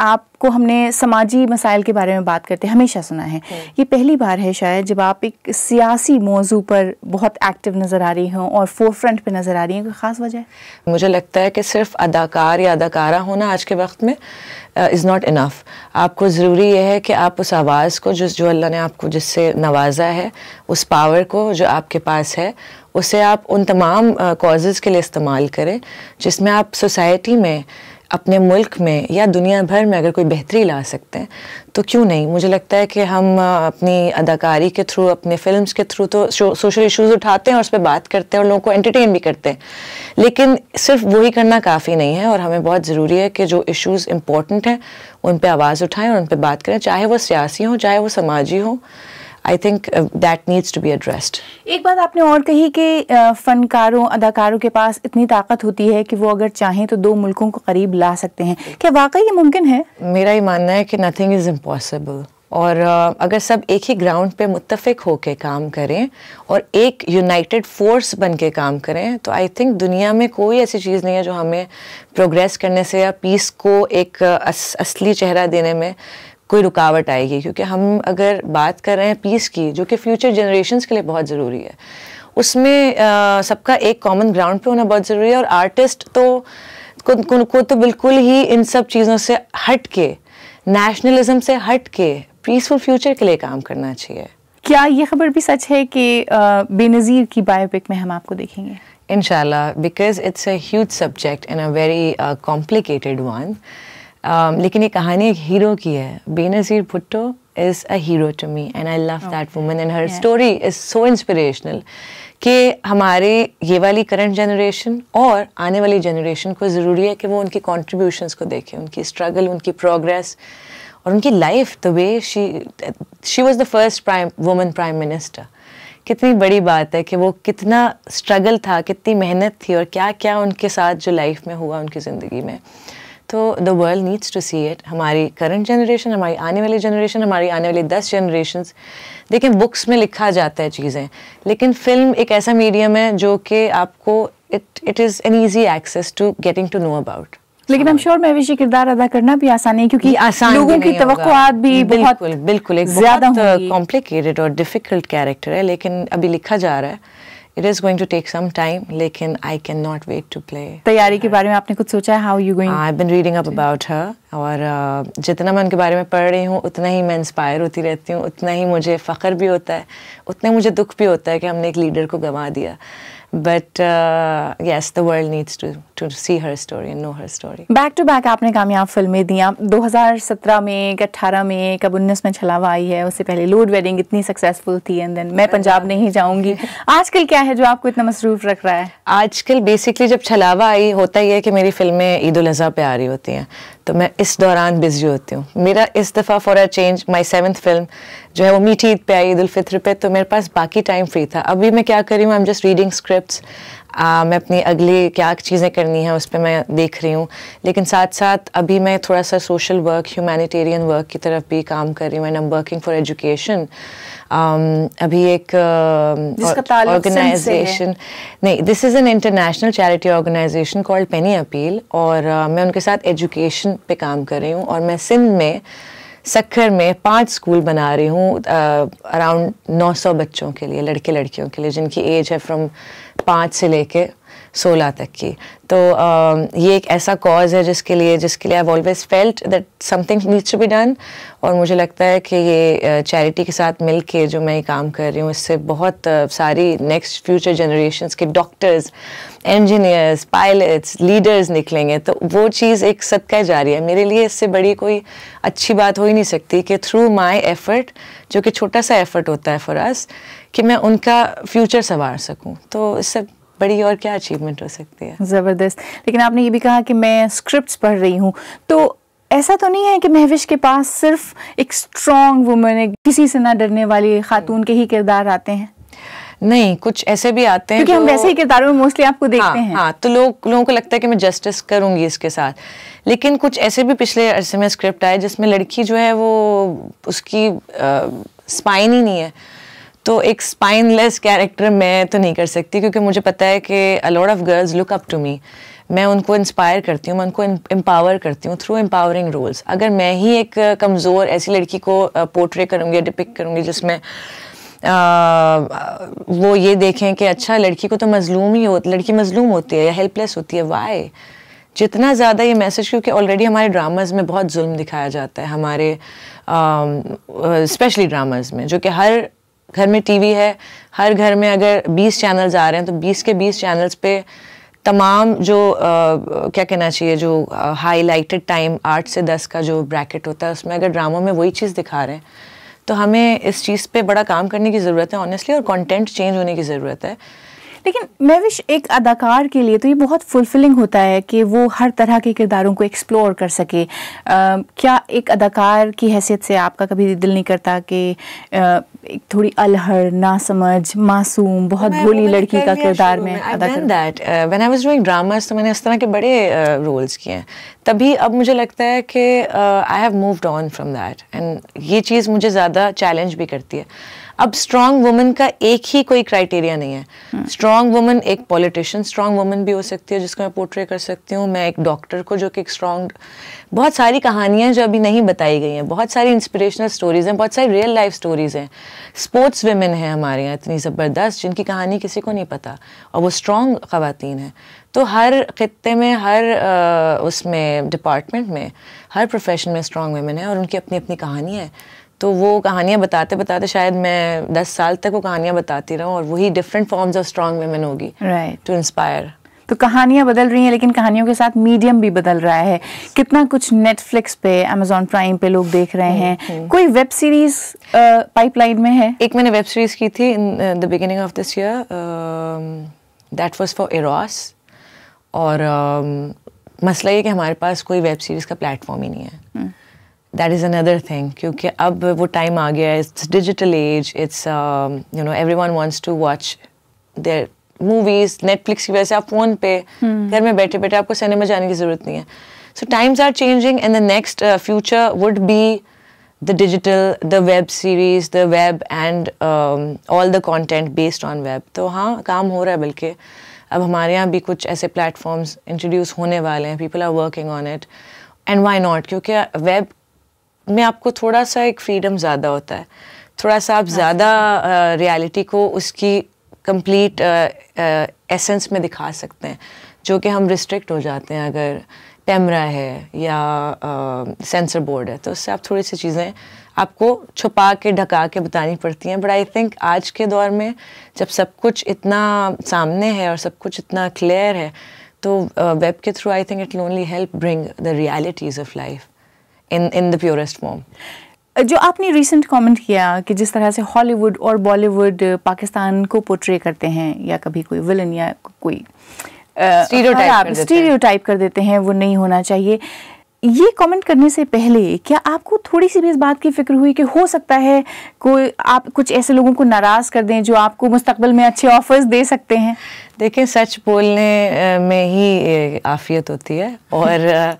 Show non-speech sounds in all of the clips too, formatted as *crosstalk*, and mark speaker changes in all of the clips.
Speaker 1: आपको हमने समाजी मसाइल के बारे में बात करते हमेशा सुना है हम्म। ये पहली बार है शायद जब आप एक सियासी मौजू पर बहुत एक्टिव नज़र आ रही हों और फोर फ्रंट पर नज़र आ रही हैं कोई ख़ास वजह
Speaker 2: मुझे लगता है कि सिर्फ अदाकार या अदाकारा होना आज के वक्त में इज़ नॉट इनफ आपको ज़रूरी यह है कि आप उस आवाज़ को जिस जो अल्लाह ने आपको जिससे नवाजा है उस पावर को जो आपके पास है उसे आप उन तमाम कॉजेज़ के लिए इस्तेमाल करें जिसमें आप सोसाइटी में अपने मुल्क में या दुनिया भर में अगर कोई बेहतरी ला सकते हैं तो क्यों नहीं मुझे लगता है कि हम अपनी अदाकारी के थ्रू अपने फिल्म्स के थ्रू तो सोशल इश्यूज उठाते हैं और उस पर बात करते हैं और लोगों को एंटरटेन भी करते हैं लेकिन सिर्फ वही करना काफ़ी नहीं है और हमें बहुत ज़रूरी है कि जो इश्यूज़ इम्पोर्टेंट हैं उन पर आवाज़ उठाएं और उन पर बात करें चाहे वो सियासी हों चाहे वो समाजी हों I think that needs to be addressed
Speaker 1: एक बात आपने और कही कि फनकारों अदाकारों के
Speaker 2: पास इतनी ताकत होती है कि वो अगर चाहें तो दो मुल्कों को करीब ला सकते हैं क्या वाकई ये मुमकिन है मेरा ये मानना है कि नथिंग इज़ इम्पॉसिबल और अगर सब एक ही ग्राउंड पे मुतफिक होके काम करें और एक यूनाइटेड फोर्स बन के काम करें तो आई थिंक दुनिया में कोई ऐसी चीज़ नहीं है जो हमें प्रोग्रेस करने से या पीस को एक अस, असली चेहरा देने में कोई रुकावट आएगी क्योंकि हम अगर बात कर रहे हैं पीस की जो कि फ्यूचर जनरेशन के लिए बहुत ज़रूरी है उसमें सबका एक कॉमन ग्राउंड पे होना बहुत ज़रूरी है और आर्टिस्ट तो को, को, को तो बिल्कुल ही इन सब चीज़ों से हट के नेशनलिज्म से हट के पीसफुल फ्यूचर के लिए काम करना चाहिए क्या ये खबर भी सच
Speaker 1: है कि बेनज़ीर की बायोपिक में हम आपको देखेंगे
Speaker 2: इनशाला because it's a huge subject and a very complicated one um, लेकिन ये कहानी एक हीरो की है Benazir Bhutto is a hero to me and I love that woman and her story is so inspirational कि हमारे ये वाली करंट जनरेशन और आने वाली जनरेशन को ज़रूरी है कि वो उनकी कॉन्ट्रीब्यूशन को देखें उनकी स्ट्रगल उनकी प्रोग्रेस और उनकी life the way she she was the first prime women prime minister कितनी बड़ी बात है कि वो कितना स्ट्रगल था कितनी मेहनत थी और क्या क्या उनके साथ जो लाइफ में हुआ उनकी ज़िंदगी में तो the world needs to see it हमारी करंट जनरेशन हमारी आने वाली जनरेशन हमारी आने वाली दस जनरेशन देखें बुक्स में लिखा जाता है चीज़ें लेकिन फिल्म एक ऐसा मीडियम है जो कि आपको it it is an easy access to getting to know about
Speaker 1: लेकिन हम हाँ। श्योर मैं विषय किरदार अदा करना भी आसान है क्योंकि आसान लोगों की तवक्कुआत भी बिल्कुल
Speaker 2: बिल्कुल एक ज्यादा कॉम्प्लिकेटेड uh, और डिफिकल्ट कैरेक्टर है लेकिन अभी लिखा जा रहा है it is going to take some time लेकिन I can not wait to play तैयारी के बारे में आपने कुछ सोचा है how you going I been reading up about her और uh, जितना मैं उनके बारे में पढ़ रही हूँ उतना ही मैं इंस्पायर होती रहती हूँ उतना ही मुझे फ़ख्र भी होता है उतना ही मुझे दुख भी होता है कि हमने एक लीडर को गंवा दिया but yes the world needs to to see her story and know her story
Speaker 1: back to back आपने कामयाब फिल्में दी आप 2017 में एक 18 में एक अब उन्नीस में छलावा आई है उससे पहले लूड वेडिंग इतनी सक्सेसफुल थी एंड देन मैं पंजाब *laughs* नहीं जाऊंगी आजकल क्या है जो आपको इतना मसरूफ रख रहा है
Speaker 2: आजकल बेसिकली जब छलावा आई होता ही है कि मेरी फिल्में ईद उल अजहा पे आ रही होती हैं तो मैं इस दौरान बिजी होती हूँ मेरा इस दफ़ा for a change my seventh film जो है वो मीठी ईद पे आई ईद पे तो मेरे पास बाकी टाइम फ्री था अभी मैं क्या करी हूँ I am just reading script आ, मैं अपनी अगली क्या चीज़ें करनी है उस पर मैं देख रही हूँ लेकिन साथ साथ अभी मैं थोड़ा सा सोशल वर्क ह्यूमैनिटेरियन वर्क की तरफ भी काम कर रही हूँ and I am working for education अभी एक ऑर्गेनाइजेशन नहीं this is an international charity organization called Penny Appeal और uh, मैं उनके साथ एजुकेशन पे काम कर रही हूँ और मैं सिंध में सखर में पांच स्कूल बना रही हूँ अराउंड uh, 900 बच्चों के लिए लड़के लड़कियों के लिए जिनकी एज है फ्रॉम पाँच से लेके सोलह तक की तो ये एक ऐसा कॉज है जिसके लिए जिसके लिए I always felt that something needs to be done और मुझे लगता है कि ये चैरिटी के साथ मिल के जो मैं काम कर रही हूँ इससे बहुत सारी नेक्स्ट फ्यूचर जनरेशन के डॉक्टर्स इंजीनियर्स पायलट्स लीडर्स निकलेंगे तो वो चीज़ एक सदका जा रही है मेरे लिए इससे बड़ी कोई अच्छी बात हो ही नहीं सकती कि थ्रू माई एफ़र्ट जो कि छोटा सा एफ़र्ट होता है फॉर अस कि मैं उनका फ्यूचर संवार सकूँ तो इससे बड़ी और क्या अचीवमेंट हो सकती है ज़बरदस्त लेकिन आपने ये भी कहा कि मैं स्क्रिप्ट्स पढ़ रही हूँ तो ऐसा तो नहीं
Speaker 1: है कि महविश के पास सिर्फ एक स्ट्रॉन्ग वुमेन है किसी से ना डरने वाली खातून के ही
Speaker 2: किरदार आते हैं नहीं कुछ ऐसे भी आते हैं क्योंकि हम वैसे ही किरदारों में मोस्टली आपको हाँ, देखते हाँ, हैं हाँ तो लोग लोगों को लगता है कि मैं जस्टिस करूंगी इसके साथ लेकिन कुछ ऐसे भी पिछले अरसे में स्क्रिप्ट आए जिसमें लड़की जो है वो उसकी स्पाइन ही नहीं है तो एक स्पाइनलेस कैरेक्टर मैं तो नहीं कर सकती क्योंकि मुझे पता है कि a lot of girls look up to me मैं उनको इंस्पायर करती हूँ मैं उनको एम्पावर करती हूँ थ्रू एम्पावरिंग रोल्स अगर मैं ही एक कमज़ोर ऐसी लड़की को पोर्ट्रे करूँगी डिपिक करूँगी जिसमें वो ये देखें कि अच्छा लड़की को तो मजलूम ही हो लड़की मजलूम होती है या हेल्पलेस होती है वाई जितना ज़्यादा ये मैसेज क्योंकि ऑलरेडी हमारे ड्रामाज में बहुत जुल्म दिखाया जाता है हमारे स्पेशली ड्रामाज में जो कि हर घर में टीवी है हर घर में अगर 20 चैनल्स आ रहे हैं तो 20 के 20 चैनल्स पे तमाम जो आ, क्या कहना चाहिए जो हाईलाइटेड टाइम आठ से दस का जो ब्रैकेट होता है उसमें अगर ड्रामों में वही चीज़ दिखा रहे हैं तो हमें इस चीज़ पे बड़ा काम करने की ज़रूरत है ऑनेस्टली और कंटेंट चेंज होने की ज़रूरत है लेकिन मैं विश एक अदाकार के लिए
Speaker 1: तो ये बहुत फुलफिलिंग होता है कि वो हर तरह के किरदारों को एक्सप्लोर कर सके आ, क्या एक अदाकार की हैसियत से आपका कभी दिल नहीं करता कि एक थोड़ी अलहर नासमझ मासूम
Speaker 2: बहुत भोली लड़की का किरदार में when I was doing dramas तो मैंने इस तरह के बड़े रोल्स किए हैं तभी अब मुझे लगता है कि I have moved on from that and ये चीज़ मुझे ज़्यादा चैलेंज भी करती है अब स्ट्रांग वुमन का एक ही कोई क्राइटेरिया नहीं है स्ट्रांग हाँ। वुमन एक पॉलिटिशियन स्ट्रांग वुमन भी हो सकती है जिसको मैं पोर्ट्रे कर सकती हूँ मैं एक डॉक्टर को जो कि एक स्ट्रांग बहुत सारी कहानियाँ जो अभी नहीं बताई गई हैं बहुत सारी इंस्पिरेशनल स्टोरीज हैं बहुत सारी रियल लाइफ स्टोरीज हैं स्पोर्ट्स वेमेन हैं हमारे यहाँ इतनी ज़बरदस्त जिनकी कहानी किसी को नहीं पता और वो स्ट्रांग ख़वान हैं तो हर खत्े में हर उसमें डिपार्टमेंट में हर प्रोफेशन में स्ट्रांग वेमेन है और उनकी अपनी अपनी कहानी है तो वो कहानियाँ बताते बताते शायद मैं दस साल तक वो कहानियाँ बताती रहूँ और वही different forms of strong women होगी राइट टू इंस्पायर तो
Speaker 1: कहानियाँ बदल रही हैं लेकिन कहानियों के साथ मीडियम भी बदल रहा है कितना कुछ नेटफ्लिक्स पे
Speaker 2: अमेजोन प्राइम पे
Speaker 1: लोग देख रहे हैं हम्म,
Speaker 2: हम्म। कोई वेब सीरीज पाइपलाइन में है एक मैंने वेब सीरीज की थी in the beginning of this year that was for Eros और uh, मसला ये कि हमारे पास कोई वेब सीरीज का प्लेटफॉर्म ही नहीं है hmm. that is another thing Because अब वो time आ गया it's digital age it's um, you know everyone wants to watch their movies Netflix की वजह से आप phone. पे घर में बैठे बैठे आपको सिनेमा जाने की जरूरत नहीं है so times are changing and the next uh, future would be the digital the web series the web and um, all the content based on web So, हाँ काम हो रहा है बल्कि अब हमारे यहाँ भी कुछ ऐसे प्लेटफॉर्म्स इंट्रोड्यूस होने वाले हैं people are working on it and why not क्योंकि में आपको थोड़ा सा एक फ्रीडम ज़्यादा होता है थोड़ा सा आप ज़्यादा रियलिटी को उसकी कंप्लीट एसेंस में दिखा सकते हैं जो कि हम रिस्ट्रिक्ट हो जाते हैं अगर कैमरा है या सेंसर बोर्ड है तो उससे आप थोड़ी सी चीज़ें आपको छुपा के ढका के बतानी पड़ती हैं बट आई थिंक आज के दौर में जब सब कुछ इतना सामने है और सब कुछ इतना क्लियर है तो वेब के through I think it only help bring the realities of life in in the purest form जो आपने रिसेंट कमेंट किया कि जिस तरह से हॉलीवुड और
Speaker 1: बॉलीवुड पाकिस्तान uh, को पोट्रे करते हैं या कभी कोई विलन या कोई स्टीरियोटाइप uh, हाँ, कर देते हैं वो नहीं होना चाहिए ये कमेंट करने से पहले क्या आपको थोड़ी सी भी इस बात की फिक्र हुई कि हो सकता है कोई आप कुछ ऐसे लोगों को
Speaker 2: नाराज़ कर दें जो आपको मुस्तकबल में अच्छे ऑफर्स दे सकते हैं देखिए सच बोलने uh, में ही आफियत होती है और *laughs*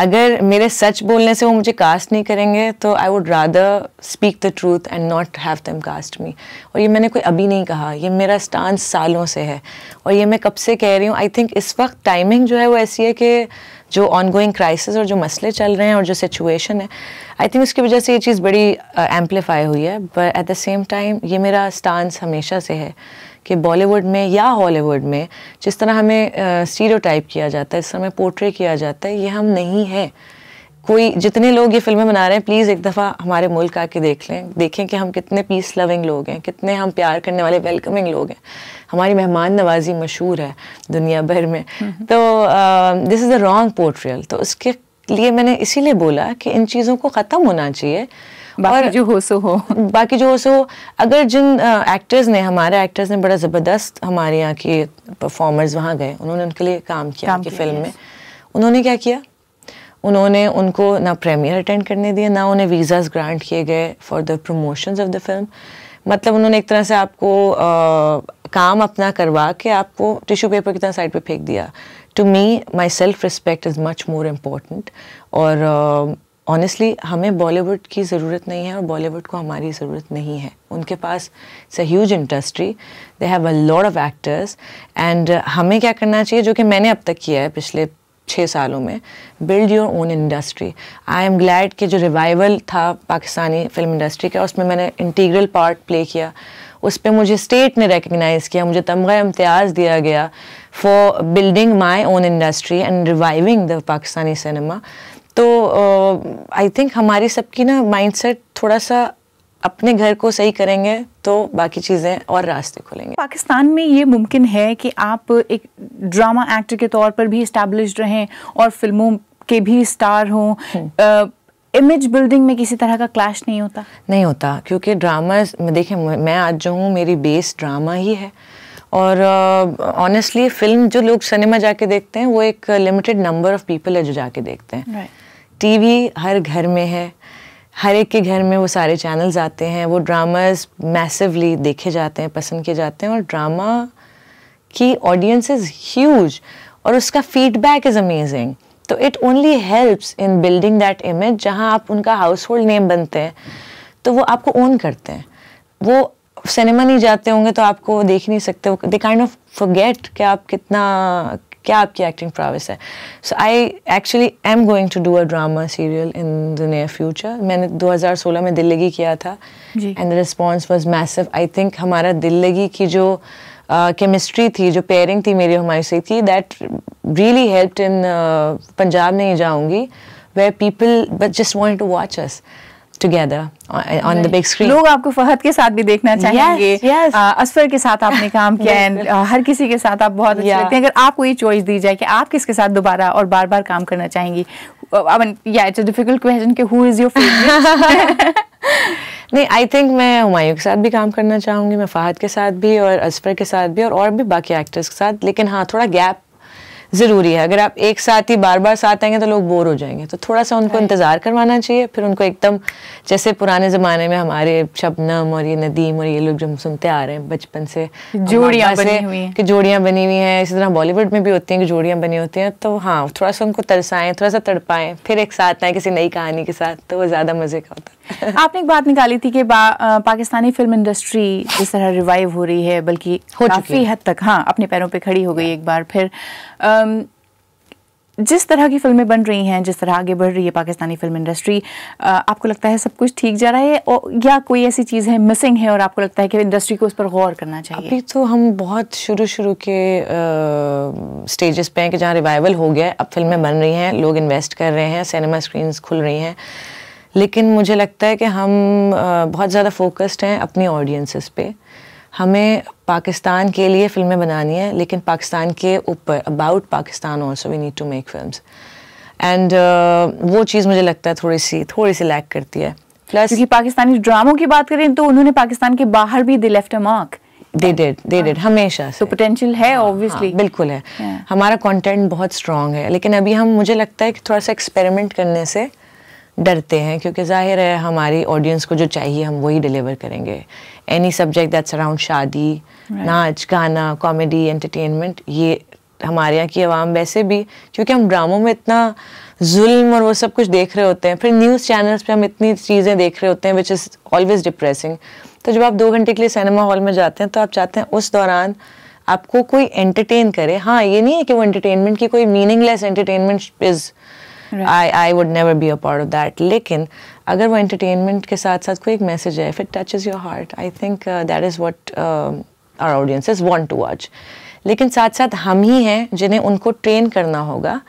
Speaker 2: अगर मेरे सच बोलने से वो मुझे कास्ट नहीं करेंगे तो I would rather speak the truth and not have them cast me और ये मैंने कोई अभी नहीं कहा ये मेरा स्टांस सालों से है और ये मैं कब से कह रही हूँ आई थिंक इस वक्त टाइमिंग जो है वो ऐसी है कि जो ऑन गोइंग क्राइसिस और जो मसले चल रहे हैं और जो सिचुएशन है आई थिंक उसकी वजह से ये चीज़ बड़ी एम्पलीफाई uh, हुई है but at the same time ये मेरा स्टांस हमेशा से है कि बॉलीवुड में या हॉलीवुड में जिस तरह हमें uh, किया जाता है इस समय पोर्ट्रे किया जाता है ये हम नहीं है कोई जितने लोग ये फिल्में बना रहे हैं प्लीज़ एक दफ़ा हमारे मुल्क आके देख लें देखें कि हम कितने पीस लविंग लोग हैं कितने हम प्यार करने वाले वेलकमिंग लोग हैं हमारी मेहमान नवाजी मशहूर है दुनिया भर में हम्म। तो this is the wrong portrayal तो उसके लिए मैंने इसीलिए बोला कि इन चीज़ों को ख़त्म होना चाहिए बाकी जो हो सो हो बाकी जो हो सो अगर जिन एक्टर्स ने हमारे एक्टर्स ने बड़ा ज़बरदस्त हमारे यहाँ के परफॉर्मर्स वहाँ गए उन्होंने उनके लिए काम किया उनकी फिल्म में उन्होंने क्या किया उन्होंने उनको ना प्रेमियर अटेंड करने दिए ना उन्हें वीज़ाज ग्रांट किए गए for the promotion of the film मतलब उन्होंने एक तरह से आपको आ, काम अपना करवा के आपको टिश्यू पेपर की तरह साइड पे फेंक दिया to me my self respect is much more important और आ, ऑनेस्टली हमें बॉलीवुड की ज़रूरत नहीं है और बॉलीवुड को हमारी ज़रूरत नहीं है उनके पास it's a huge industry they have a lot of actors and हमें क्या करना चाहिए जो कि मैंने अब तक किया है पिछले छः सालों में build your own industry I am glad कि जो रिवाइवल था पाकिस्तानी फिल्म इंडस्ट्री का उसमें मैंने इंटीग्रल पार्ट प्ले किया उस पर मुझे स्टेट ने रिकगनाइज़ किया मुझे तमगा इम्तियाज़ दिया गया for building my own industry and reviving the Pakistani cinema तो आई थिंक हमारी सबकी ना माइंडसेट थोड़ा सा अपने घर को सही करेंगे तो बाकी चीज़ें और रास्ते खुलेंगे
Speaker 1: पाकिस्तान में ये मुमकिन है कि आप एक ड्रामा एक्टर के तौर पर भी इस्टेब्लिश रहें और फिल्मों के भी स्टार हों इमेज
Speaker 2: हम्म। बिल्डिंग में किसी तरह का क्लैश नहीं होता नहीं होता क्योंकि ड्रामा देखिए मैं आज जो हूँ मेरी बेस ड्रामा ही है और ऑनेस्टली uh, फिल्म जो लोग सिनेमा जाके देखते हैं वो एक लिमिटेड नंबर ऑफ़ पीपल है जो जाके देखते हैं right. टीवी हर घर में है हर एक के घर में वो सारे चैनल्स आते हैं वो ड्रामाज मैसिवली देखे जाते हैं पसंद किए जाते हैं और ड्रामा की ऑडियंस इज़ ह्यूज और उसका फीडबैक इज़ अमेजिंग तो it only helps in building that image जहाँ आप उनका हाउस होल्ड नेम बनते हैं तो वो आपको ओन करते हैं वो सिनेमा नहीं जाते होंगे तो आपको देख नहीं सकते दे काइंड ऑफ फॉरगेट कि आप कितना क्या आपकी एक्टिंग प्राविस है so I actually am going to do a drama serial in the near future मैंने 2016 में दिल्ली किया था and the response was massive I think हमारा दिल्ली की जो केमिस्ट्री uh, थी जो पेयरिंग थी मेरी हमारी से थी that really help in Punjab नहीं जाऊँगी where people but just want to watch us together on, right. the big screen. log aapko fahad ke sath bhi dekhna chahenge
Speaker 1: yes, yes. Uh, asfar ke sath aapne kaam kiya and uh, har kisi ke sath आप bahut अच्छे yeah. hain agar aapko ye choice di jaye ki aap kiske किसके साथ दोबारा और बार बार काम करना चाहेंगी आई mean yeah it's a difficult question ki
Speaker 2: who is your favorite नहीं आई थिंक मैं हुमायूं के साथ भी काम करना चाहूँगी मैं फहद के साथ भी और असफर के साथ भी और और भी बाकी एक्टर्स के साथ लेकिन हाँ थोड़ा गैप ज़रूरी है अगर आप एक साथ ही बार बार साथ आएंगे तो लोग बोर हो जाएंगे तो थोड़ा सा उनको इंतज़ार करवाना चाहिए फिर उनको एकदम जैसे पुराने ज़माने में हमारे शबनम और ये नदीम और ये लोग जो सुनते आ रहे हैं बचपन से जोड़ियाँ बनी हुई कि जोड़ियाँ बनी हुई हैं इसी तरह बॉलीवुड में भी होती हैं कि जोड़ियाँ बनी होती हैं तो हाँ थोड़ा सा उनको तरसाएँ थोड़ा सा तड़पाएँ फिर एक साथ आए किसी नई कहानी के साथ तो वो ज़्यादा मज़े का होता है
Speaker 1: *laughs* आपने एक बात निकाली थी कि पाकिस्तानी फिल्म इंडस्ट्री इस तरह रिवाइव हो रही है बल्कि काफ़ी हद तक हाँ अपने पैरों पर खड़ी हो गई एक बार फिर Um, जिस तरह की फिल्में बन रही हैं जिस तरह आगे बढ़ रही है पाकिस्तानी फिल्म इंडस्ट्री आपको लगता है सब कुछ ठीक जा रहा है और या कोई ऐसी चीज़ है मिसिंग है और आपको लगता है कि इंडस्ट्री को उस पर गौर करना चाहिए
Speaker 2: अभी तो हम बहुत शुरू शुरू के स्टेजेस पे हैं कि जहाँ रिवाइवल हो गया अब फिल्में बन रही हैं लोग इन्वेस्ट कर रहे हैं सिनेमा स्क्रीन्स खुल रही हैं लेकिन मुझे लगता है कि हम बहुत ज़्यादा फोकस्ड हैं अपनी ऑडियंसिस पे हमें पाकिस्तान के लिए फिल्में बनानी है लेकिन पाकिस्तान के ऊपर about Pakistan also we need to make film and वो चीज़ मुझे लगता है थोड़ी सी थोड़ी सी लैक करती है प्लस क्योंकि पाकिस्तानी ड्रामों की बात करें तो उन्होंने पाकिस्तान के बाहर भी they left a mark they dead they dead हमेशा तो से पोटेंशियल है ऑब्वियसली हाँ, हाँ, बिल्कुल है yeah. हमारा कंटेंट बहुत स्ट्रांग है लेकिन अभी हम मुझे लगता है कि थोड़ा सा एक्सपेरिमेंट करने से डरते हैं क्योंकि जाहिर है हमारी ऑडियंस को जो चाहिए हम वही डिलीवर करेंगे any subject that's around shaadi right. नाच गाना कॉमेडी एंटरटेनमेंट ये हमारे यहाँ की आवाम वैसे भी क्योंकि हम ड्रामों में इतना जुल्म और वो सब कुछ देख रहे होते हैं फिर न्यूज़ चैनल्स पे हम इतनी चीज़ें देख रहे होते हैं विच इज़ ऑलवेज डिप्रेसिंग तो जब आप दो घंटे के लिए सिनेमा हॉल में जाते हैं तो आप चाहते हैं उस दौरान आपको कोई एंटरटेन करे हाँ ये नहीं है कि वो एंटरटेनमेंट की कोई meaningless entertainment is I I would never be a part of that लेकिन अगर वो एंटरटेनमेंट के साथ साथ कोई एक मैसेज है if it is your heart I think that is what our audiences want to watch लेकिन साथ साथ हम ही हैं जिन्हें उनको ट्रेन करना होगा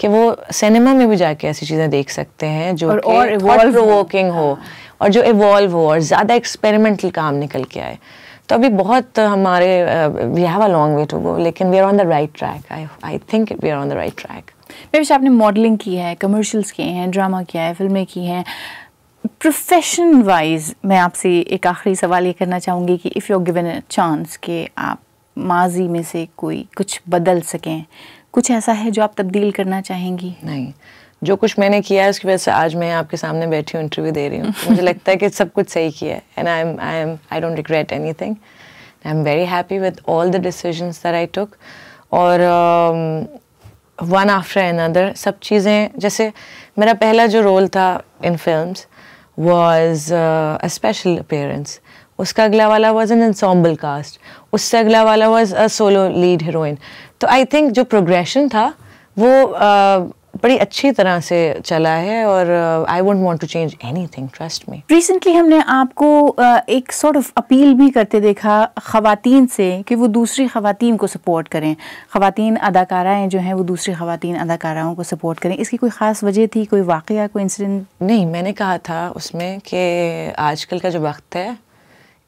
Speaker 2: कि वो सिनेमा में भी जाके ऐसी चीज़ें देख सकते हैं जो और, और प्रोवोकिंग हो और जो इवॉल्व हो और ज़्यादा एक्सपेरिमेंटल काम निकल के आए तो अभी बहुत हमारे we have a long way to go लेकिन we are on the right track I I think we are on the right track
Speaker 1: बेशक आपने मॉडलिंग की है कमर्शियल्स किए हैं ड्रामा किया है फिल्में की हैं प्रोफेशन वाइज मैं आपसे एक आखिरी सवाल ये करना चाहूँगी कि if you given a chance कि आप माजी में से कोई कुछ बदल सकें कुछ ऐसा है जो आप तब्दील करना चाहेंगी
Speaker 2: नहीं जो कुछ मैंने किया है उसकी वजह से आज मैं आपके सामने बैठी हूँ इंटरव्यू दे रही हूँ तो मुझे लगता है कि सब कुछ सही किया है and I am I am I don't regret anything I am very happy with all the decision that I took और um, वन आफ्टर अनदर सब चीज़ें जैसे मेरा पहला जो रोल था in film was a special appearance उसका अगला वाला वॉज एन एनसॉम्बल कास्ट उससे अगला वाला was a solo lead heroine तो आई थिंक जो प्रोग्रेशन था वो uh, बड़ी अच्छी तरह से चला है और I won't want to change anything trust में
Speaker 1: रिसेंटली हमने आपको uh, एक सॉर्ट ऑफ अपील भी करते देखा खातन से कि वो दूसरी खातन को सपोर्ट करें खातन अदाकाराएँ जो हैं वो दूसरी खातन अदाकाराओं को सपोर्ट करें इसकी कोई ख़ास वजह थी कोई वाक़ कोई इंसिडेंट नहीं
Speaker 2: मैंने कहा था उसमें कि आजकल का जो वक्त है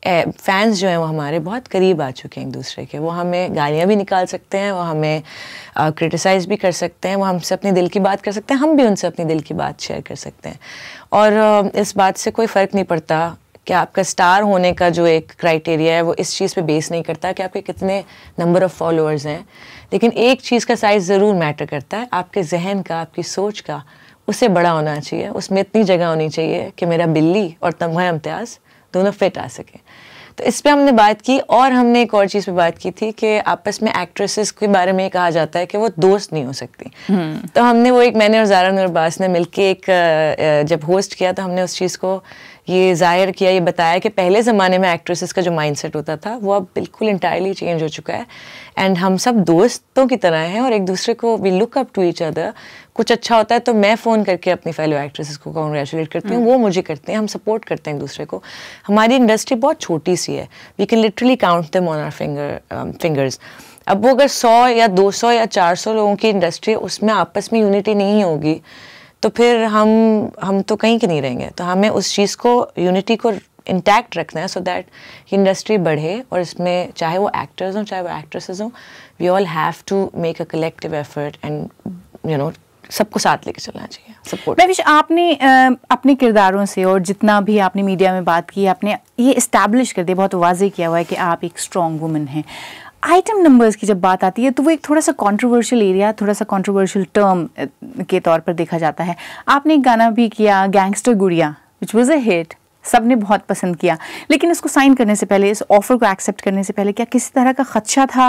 Speaker 2: फैंस जो हैं वो हमारे बहुत करीब आ चुके हैं एक दूसरे के वो हमें गालियाँ भी निकाल सकते हैं वो हमें क्रिटिसाइज़ भी कर सकते हैं वो हमसे अपने दिल की बात कर सकते हैं हम भी उनसे अपने दिल की बात शेयर कर सकते हैं और इस बात से कोई फ़र्क नहीं पड़ता कि आपका स्टार होने का जो एक क्राइटेरिया है वो इस चीज़ पे बेस नहीं करता कि आपके कितने नंबर ऑफ़ फॉलोअर्स हैं लेकिन एक चीज़ का साइज़ ज़रूर मैटर करता है आपके जहन का आपकी सोच का उसे बड़ा होना चाहिए उसमें इतनी जगह होनी चाहिए कि मेरा बिल्ली और तमह इम्तियाज़ दोनों फिट आ सकें तो इस पर हमने बात की और हमने एक और चीज़ पे बात की थी कि आपस में एक्ट्रेसेस के बारे में कहा जाता है कि वो दोस्त नहीं हो सकती हम्म। तो हमने वो एक मैंने और जारा नरबास ने के एक जब होस्ट किया तो हमने उस चीज़ को ये जाहिर किया ये बताया कि पहले ज़माने में एक्ट्रेसेस का जो माइंडसेट होता था वो अब बिल्कुल इंटायरली चेंज हो चुका है एंड हम सब दोस्तों की तरह हैं और एक दूसरे को we look up to each other कुछ अच्छा होता है तो मैं फ़ोन करके अपनी फेलो एक्ट्रेसेस को कॉन्ग्रेचुलेट करती हूँ हम्म। वो मुझे करते हैं हम सपोर्ट करते हैं एक दूसरे को हमारी इंडस्ट्री बहुत छोटी सी है we can literally count them on our finger fingers अब वो अगर सौ या दो सौ या चार सौ लोगों की इंडस्ट्री उसमें आपस में यूनिटी नहीं होगी तो फिर हम हम तो कहीं के नहीं रहेंगे तो हमें उस चीज़ को यूनिटी को इंटैक्ट रखना है सो दैट इंडस्ट्री बढ़े और इसमें चाहे वो एक्टर्स हों चाहे वो एक्ट्रेसेस हों we all have to make a collective effort and you know सबको साथ लेके चलना चाहिए सपोर्ट रविश
Speaker 1: आपने अपने किरदारों से और जितना भी आपने मीडिया में बात की आपने ये इस्टेब्लिश कर दिया बहुत वाजे किया हुआ है कि आप एक स्ट्रॉन्ग वुमेन हैं आइटम नंबर्स की जब बात आती है तो वो एक थोड़ा सा कंट्रोवर्शियल एरिया थोड़ा सा कंट्रोवर्शियल टर्म के तौर पर देखा जाता है आपने एक गाना भी किया गैंगस्टर गुड़िया विच वॉज अ हिट सब ने बहुत पसंद किया लेकिन इसको साइन करने से पहले इस ऑफर को एक्सेप्ट करने से पहले क्या किसी तरह का खदशा था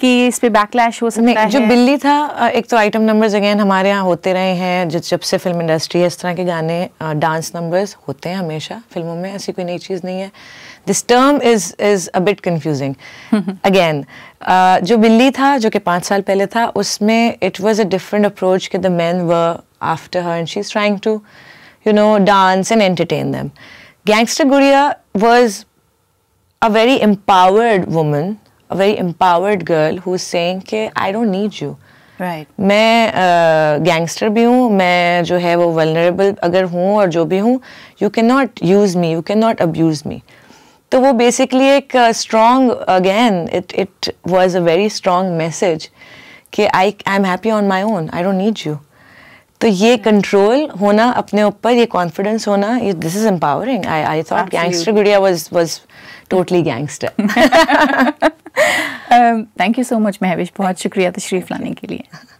Speaker 1: कि इस पे बैकलैश हो सकता है जो बिल्ली
Speaker 2: था एक तो आइटम नंबर्स अगेन हमारे यहाँ होते रहे हैं जब जब से फिल्म इंडस्ट्री है इस तरह के गाने डांस नंबर्स होते हैं हमेशा फिल्मों में ऐसी कोई नई चीज़ नहीं है this term is is a bit confusing again जो बिल्ली था जो कि पाँच साल पहले था उसमें it was a different approach के the man was after her and she is trying to you know dance and entertain them Gangster Guria was a very empowered woman, a very empowered girl who was saying कि I don't need you. Right. मैं gangster uh, भी हूँ मैं जो है वो vulnerable अगर हूँ और जो भी हूँ you can not use me you can not abuse me तो वो बेसिकली एक strong again it it was a very strong message कि I I am happy on my own I don't need you तो ये control होना अपने ऊपर ये कॉन्फिडेंस होना this is empowering I I thought gangster Guria was was totally gangster
Speaker 1: thank you so much Mahvesh बहुत शुक्रिया तशरीफ लाने के लिए